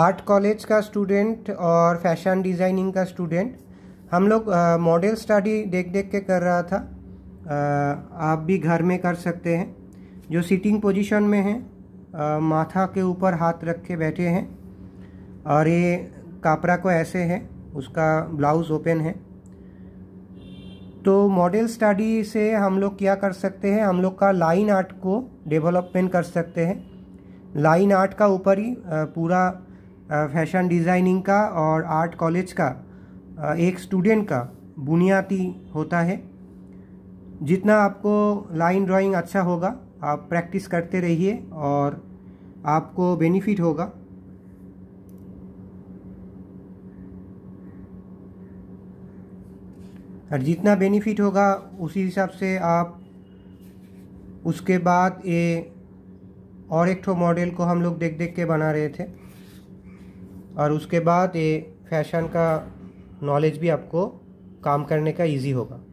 art college का student और fashion designing का स्टूडेंट हम लोग मॉडल स्टडी देख देख के कर रहा था आ, आप भी घर में कर सकते हैं जो सिटिंग पोजीशन में हैं माथा के ऊपर हाथ रख के बैठे हैं और ये कापरा को ऐसे है उसका ब्लाउज़ ओपन है तो मॉडल स्टडी से हम लोग क्या कर सकते हैं हम लोग का लाइन आर्ट को डेवलपमेंट कर सकते हैं लाइन आर्ट का ऊपर ही पूरा फैशन डिज़ाइनिंग का और आर्ट कॉलेज का एक स्टूडेंट का बुनियादी होता है जितना आपको लाइन ड्राइंग अच्छा होगा आप प्रैक्टिस करते रहिए और आपको बेनिफिट होगा और जितना बेनिफिट होगा उसी हिसाब से आप उसके बाद ये और एक ठो मॉडल को हम लोग देख देख के बना रहे थे और उसके बाद ये फैशन का नॉलेज भी आपको काम करने का इजी होगा